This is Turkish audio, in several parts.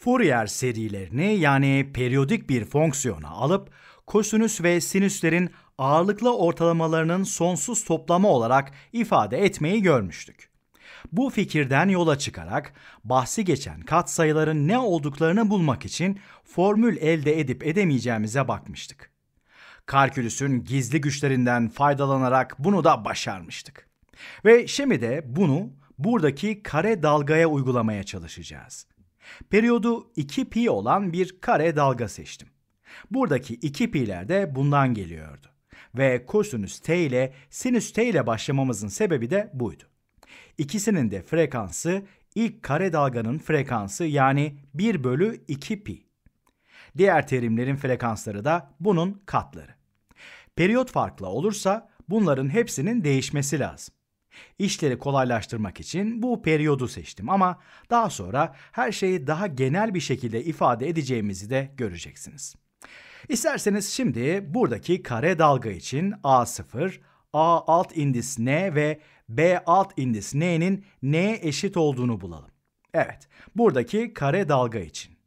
Fourier serilerini yani periyodik bir fonksiyona alıp kosinüs ve sinüslerin ağırlıklı ortalamalarının sonsuz toplamı olarak ifade etmeyi görmüştük. Bu fikirden yola çıkarak bahsi geçen katsayıların ne olduklarını bulmak için formül elde edip edemeyeceğimize bakmıştık. Kalkülüsün gizli güçlerinden faydalanarak bunu da başarmıştık. Ve şimdi de bunu buradaki kare dalgaya uygulamaya çalışacağız. Periyodu 2 π olan bir kare dalga seçtim. Buradaki 2 πler de bundan geliyordu. Ve kosinüs t ile sinüs t ile başlamamızın sebebi de buydu. İkisinin de frekansı ilk kare dalganın frekansı yani 1 bölü 2 π Diğer terimlerin frekansları da bunun katları. Periyot farklı olursa bunların hepsinin değişmesi lazım. İşleri kolaylaştırmak için bu periyodu seçtim ama daha sonra her şeyi daha genel bir şekilde ifade edeceğimizi de göreceksiniz. İsterseniz şimdi buradaki kare dalga için A0, A alt indis N ve B alt indis N'nin N eşit olduğunu bulalım. Evet, buradaki kare dalga için.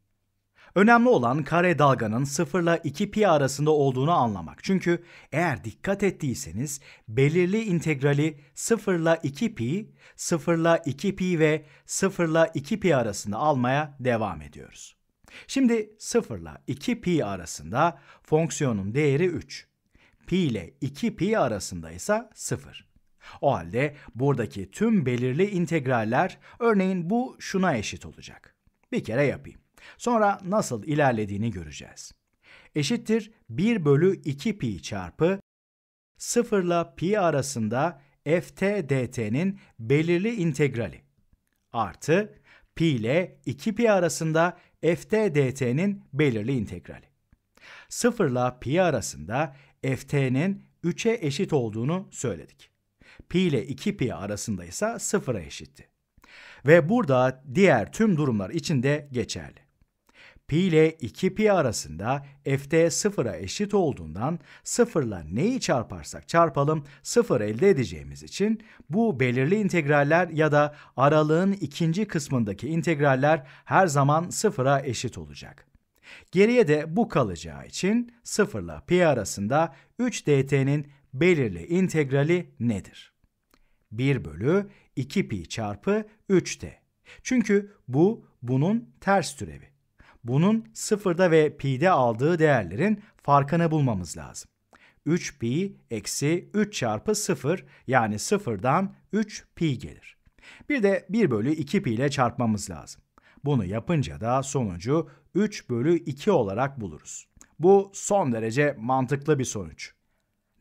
Önemli olan kare dalganın 0 ile 2 pi arasında olduğunu anlamak. Çünkü eğer dikkat ettiyseniz belirli integrali 0 ile 2 pi, 0 ile 2 pi ve 0 ile 2 pi arasında almaya devam ediyoruz. Şimdi 0 ile 2 pi arasında fonksiyonun değeri 3. Pi ile 2 pi arasında ise 0. O halde buradaki tüm belirli integraller örneğin bu şuna eşit olacak. Bir kere yapayım. Sonra nasıl ilerlediğini göreceğiz. Eşittir 1 bölü 2 pi çarpı 0 ile pi arasında ft dt'nin belirli integrali artı pi ile 2 pi arasında ft dt'nin belirli integrali. 0 ile pi arasında ft'nin 3'e eşit olduğunu söyledik. Pi ile 2 pi arasında ise 0'a eşitti. Ve burada diğer tüm durumlar için de geçerli pi ile 2 pi arasında ft sıfıra eşit olduğundan sıfırla neyi çarparsak çarpalım sıfır elde edeceğimiz için bu belirli integraller ya da aralığın ikinci kısmındaki integraller her zaman sıfıra eşit olacak. Geriye de bu kalacağı için sıfırla pi arasında 3 dt'nin belirli integrali nedir? 1 bölü 2 pi çarpı 3t. Çünkü bu bunun ters türevi. Bunun sıfırda ve pi'de aldığı değerlerin farkını bulmamız lazım. 3 pi eksi 3 çarpı 0 yani sıfırdan 3 pi gelir. Bir de 1 bölü 2 pi ile çarpmamız lazım. Bunu yapınca da sonucu 3 bölü 2 olarak buluruz. Bu son derece mantıklı bir sonuç.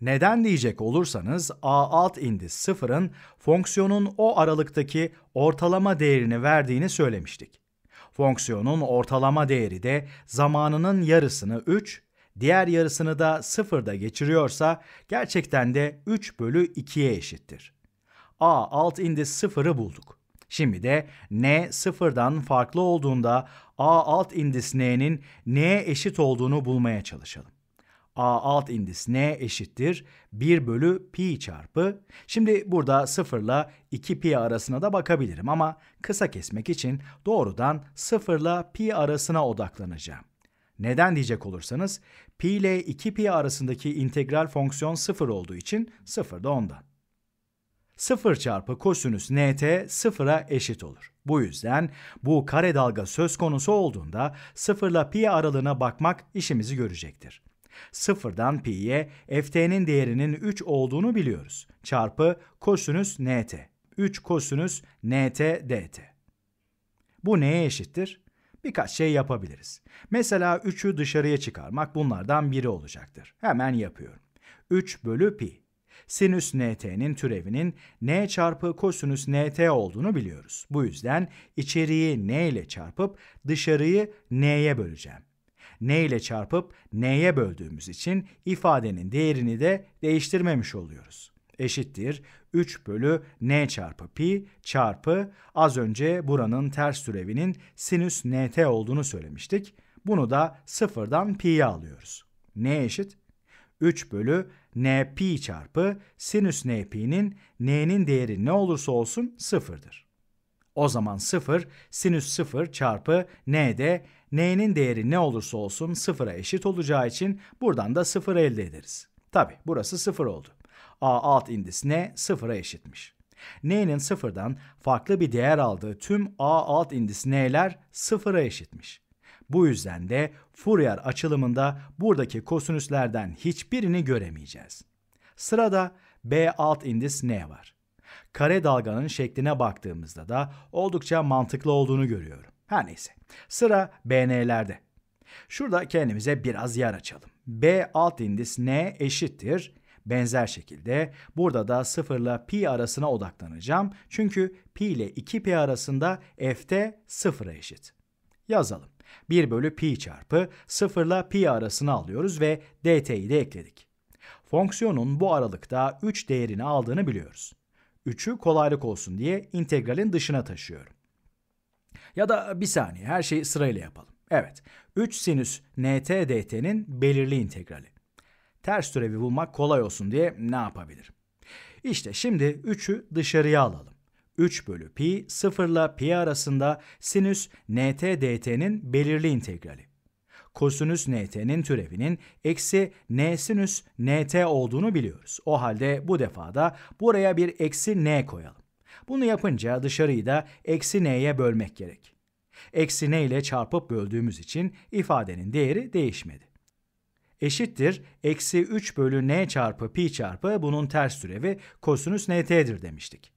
Neden diyecek olursanız a alt indis sıfırın fonksiyonun o aralıktaki ortalama değerini verdiğini söylemiştik. Fonksiyonun ortalama değeri de zamanının yarısını 3, diğer yarısını da 0'da geçiriyorsa gerçekten de 3 bölü 2'ye eşittir. A alt indis sıfırı bulduk. Şimdi de n 0'dan farklı olduğunda a alt indis n'nin n'ye eşit olduğunu bulmaya çalışalım. A alt indis n eşittir 1 bölü pi çarpı. Şimdi burada 0 ile 2 pi arasına da bakabilirim ama kısa kesmek için doğrudan 0 ile pi arasına odaklanacağım. Neden diyecek olursanız pi ile 2 pi arasındaki integral fonksiyon 0 olduğu için 0 da ondan. 0 çarpı kosinüs nt 0'a eşit olur. Bu yüzden bu kare dalga söz konusu olduğunda 0 ile pi aralığına bakmak işimizi görecektir. Sıfırdan pi'ye ft'nin değerinin 3 olduğunu biliyoruz. Çarpı kosinüs nt. 3 kosinüs nt dt. Bu neye eşittir? Birkaç şey yapabiliriz. Mesela 3'ü dışarıya çıkarmak bunlardan biri olacaktır. Hemen yapıyorum. 3 bölü pi. Sinüs nt'nin türevinin n çarpı kosinüs nt olduğunu biliyoruz. Bu yüzden içeriği n ile çarpıp dışarıyı n'ye böleceğim n ile çarpıp n'ye böldüğümüz için ifadenin değerini de değiştirmemiş oluyoruz. Eşittir 3 bölü n çarpı pi çarpı az önce buranın ters türevinin sinüs nt olduğunu söylemiştik. Bunu da sıfırdan pi'ye alıyoruz. n eşit 3 bölü n pi çarpı sinüs n pi'nin n'nin değeri ne olursa olsun sıfırdır. O zaman 0 sinüs 0 çarpı n de n'nin değeri ne olursa olsun sıfıra eşit olacağı için buradan da sıfır elde ederiz. Tabi burası sıfır oldu. A alt indis n sıfıra eşitmiş. n'nin sıfırdan farklı bir değer aldığı tüm A alt indis n'ler sıfıra eşitmiş. Bu yüzden de Fourier açılımında buradaki kosinüslerden hiçbirini göremeyeceğiz. Sırada B alt indis n var. Kare dalganın şekline baktığımızda da oldukça mantıklı olduğunu görüyorum. Her neyse. Sıra BN'lerde. Şurada kendimize biraz yer açalım. B alt indis N eşittir. Benzer şekilde burada da 0 ile pi arasına odaklanacağım. Çünkü pi ile 2pi arasında f'te 0'a eşit. Yazalım. 1 bölü pi çarpı 0 ile pi arasını alıyoruz ve dt'yi de ekledik. Fonksiyonun bu aralıkta 3 değerini aldığını biliyoruz. 3'ü kolaylık olsun diye integralin dışına taşıyorum. Ya da e, bir saniye her şeyi sırayla yapalım. Evet 3 sinüs nt dt'nin belirli integrali. Ters türevi bulmak kolay olsun diye ne yapabilir? İşte şimdi 3'ü dışarıya alalım. 3 bölü pi 0 ile pi arasında sinüs nt dt'nin belirli integrali. Kosinüs nt'nin türevinin eksi n sinüs nt olduğunu biliyoruz. O halde bu defada buraya bir eksi n koyalım. Bunu yapınca dışarıyı da eksi n'ye bölmek gerek. Eksi n ile çarpıp böldüğümüz için ifadenin değeri değişmedi. Eşittir eksi 3 bölü n çarpı pi çarpı bunun ters türevi kosinüs nt'dir demiştik.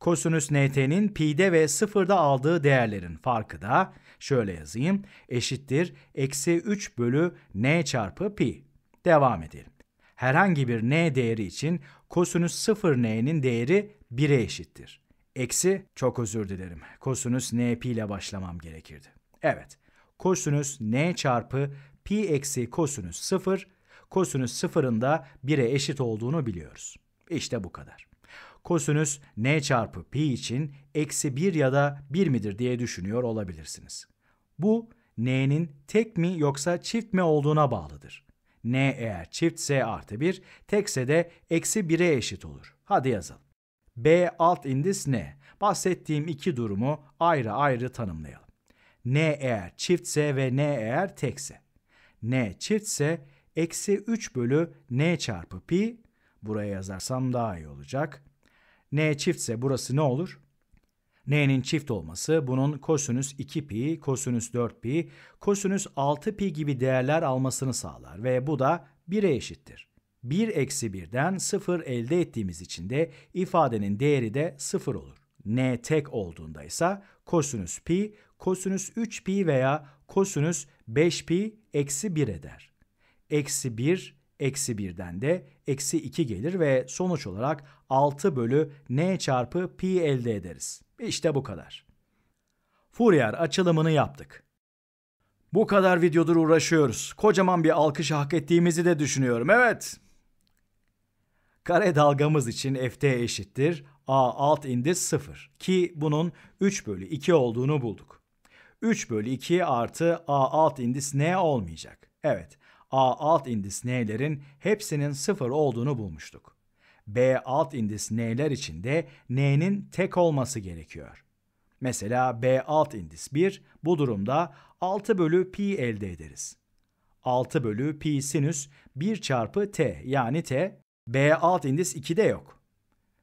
Kosinüs NT'nin pi'de ve sıfırda aldığı değerlerin farkı da şöyle yazayım eşittir eksi 3 bölü n çarpı pi. Devam edelim herhangi bir n değeri için kosinüs 0 n'nin değeri 1'e eşittir. Eksi, çok özür dilerim, kosinüs n pi ile başlamam gerekirdi. Evet, kosinüs n çarpı pi eksi kosinüs 0, kosinüs 0'ın da 1'e eşit olduğunu biliyoruz. İşte bu kadar. Kosinüs n çarpı pi için eksi 1 ya da 1 midir diye düşünüyor olabilirsiniz. Bu n'nin tek mi yoksa çift mi olduğuna bağlıdır n eğer çiftse artı 1, tekse de eksi 1'e eşit olur. Hadi yazalım. B alt indis n. Bahsettiğim iki durumu ayrı ayrı tanımlayalım. n eğer çiftse ve n eğer tekse. n çiftse eksi 3 bölü n çarpı pi, buraya yazarsam daha iyi olacak. n çiftse burası ne olur? n'nin çift olması bunun kosinüs 2 pi, kosinüs 4 pi, kosinüs 6 pi gibi değerler almasını sağlar ve bu da 1'e eşittir. 1 eksi 1'den 0 elde ettiğimiz için de ifadenin değeri de 0 olur. n tek olduğunda ise kosinüs pi, kosinüs 3 pi veya kosinüs 5 pi eksi 1 eder. Eksi 1 eksi 1'den de eksi 2 gelir ve sonuç olarak 6 bölü n çarpı pi elde ederiz. İşte bu kadar. Fourier açılımını yaptık. Bu kadar videodur uğraşıyoruz. Kocaman bir alkış hak ettiğimizi de düşünüyorum. Evet. Kare dalgamız için ft eşittir. a alt indis 0. Ki bunun 3 bölü 2 olduğunu bulduk. 3 bölü 2 artı a alt indis n olmayacak. Evet. a alt indis n'lerin hepsinin 0 olduğunu bulmuştuk. B alt indis n'ler de n'nin tek olması gerekiyor. Mesela B alt indis 1 bu durumda 6 bölü pi elde ederiz. 6 bölü pi sinüs 1 çarpı t yani t B alt indis de yok.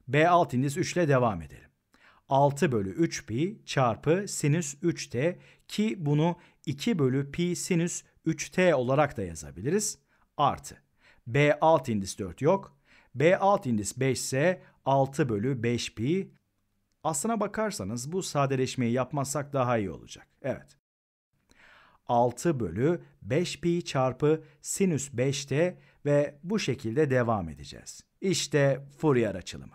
B alt indis 3 ile devam edelim. 6 bölü 3 pi çarpı sinüs 3t ki bunu 2 bölü pi sinüs 3t olarak da yazabiliriz. Artı. B alt indis 4 yok. B alt indis 5 ise 6 bölü 5 pi. Aslına bakarsanız bu sadeleşmeyi yapmazsak daha iyi olacak. Evet. 6 bölü 5 pi çarpı sinüs 5 5'te ve bu şekilde devam edeceğiz. İşte Fourier açılımı.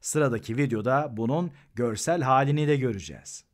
Sıradaki videoda bunun görsel halini de göreceğiz.